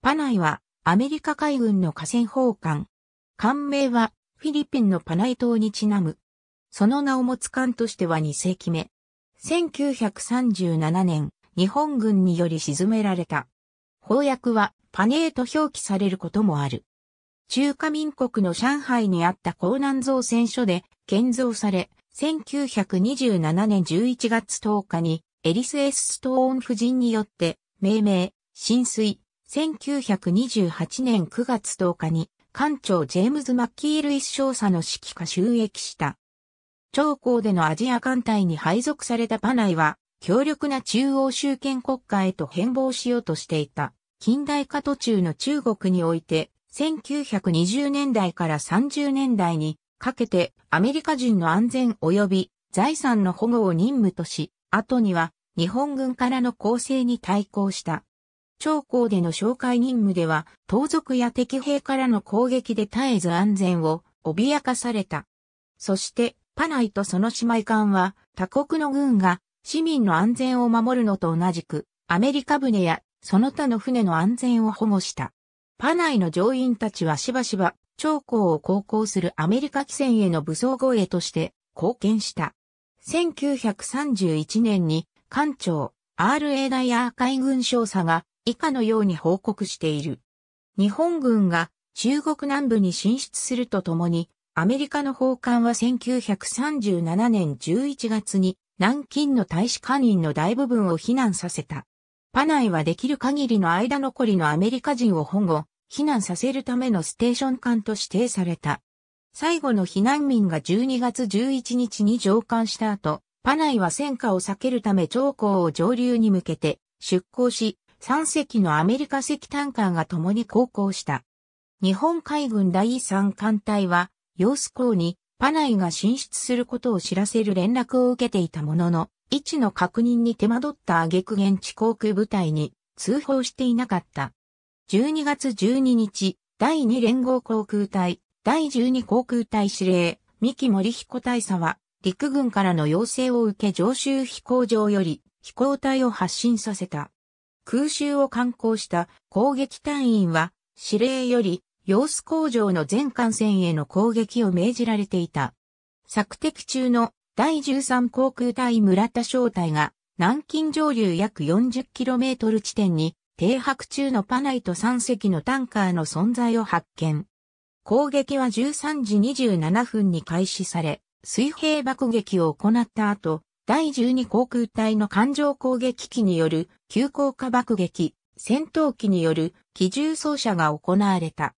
パナイはアメリカ海軍の河川砲艦。艦名はフィリピンのパナイ島にちなむ。その名を持つ艦としては2世紀目。1937年、日本軍により沈められた。砲薬はパネーと表記されることもある。中華民国の上海にあった江南造船所で建造され、1927年11月10日にエリス・エス・ストーン夫人によって命名、浸水、1928年9月10日に、艦長ジェームズ・マッキールイス少佐の指揮下収益した。長江でのアジア艦隊に配属されたパナイは、強力な中央集権国家へと変貌しようとしていた。近代化途中の中国において、1920年代から30年代にかけてアメリカ人の安全及び財産の保護を任務とし、後には日本軍からの攻勢に対抗した。長江での紹介任務では、盗賊や敵兵からの攻撃で絶えず安全を脅かされた。そして、パナイとその姉妹艦は、他国の軍が市民の安全を守るのと同じく、アメリカ船やその他の船の安全を保護した。パナイの乗員たちはしばしば、長江を航行するアメリカ汽船への武装護衛として貢献した。1931年に艦長 RA 大アー海軍少佐が以下のように報告している。日本軍が中国南部に進出するとともに、アメリカの訪韓は1937年11月に南京の大使館員の大部分を避難させた。パナイはできる限りの間残りのアメリカ人を保護、避難させるためのステーション艦と指定された。最後の避難民が12月11日に上艦した後、パナイは戦火を避けるため長江を上流に向けて出港し、3隻のアメリカ石炭艦が共に航行した。日本海軍第3艦隊は、様子港にパナイが進出することを知らせる連絡を受けていたものの、位置の確認に手間取った挙句現地航空部隊に通報していなかった。12月12日、第2連合航空隊、第12航空隊司令、三木森彦大佐は、陸軍からの要請を受け上州飛行場より飛行隊を発進させた。空襲を敢行した攻撃隊員は司令より様子工場の全艦船への攻撃を命じられていた。索敵中の第13航空隊村田正体が南京上流約 40km 地点に停泊中のパナイト3隻のタンカーの存在を発見。攻撃は13時27分に開始され、水平爆撃を行った後、第12航空隊の艦上攻撃機による急降下爆撃、戦闘機による機銃掃射が行われた。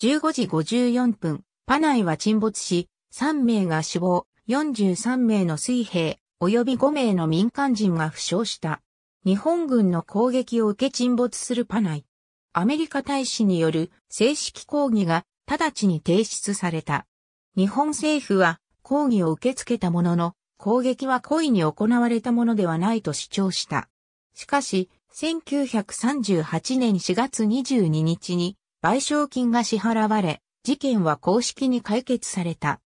15時54分、パナイは沈没し、3名が死亡、43名の水兵、及び5名の民間人が負傷した。日本軍の攻撃を受け沈没するパナイ。アメリカ大使による正式抗議が直ちに提出された。日本政府は抗議を受け付けたものの、攻撃は故意に行われたものではないと主張した。しかし、1938年4月22日に賠償金が支払われ、事件は公式に解決された。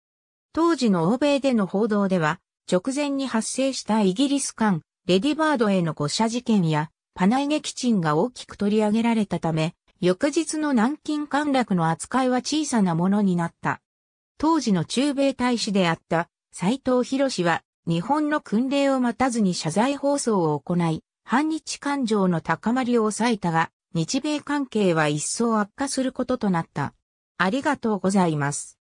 当時の欧米での報道では、直前に発生したイギリス艦、レディバードへの誤射事件や、パナイ撃沈が大きく取り上げられたため、翌日の南京陥落の扱いは小さなものになった。当時の中米大使であった斎藤博は日本の訓令を待たずに謝罪放送を行い、反日感情の高まりを抑えたが、日米関係は一層悪化することとなった。ありがとうございます。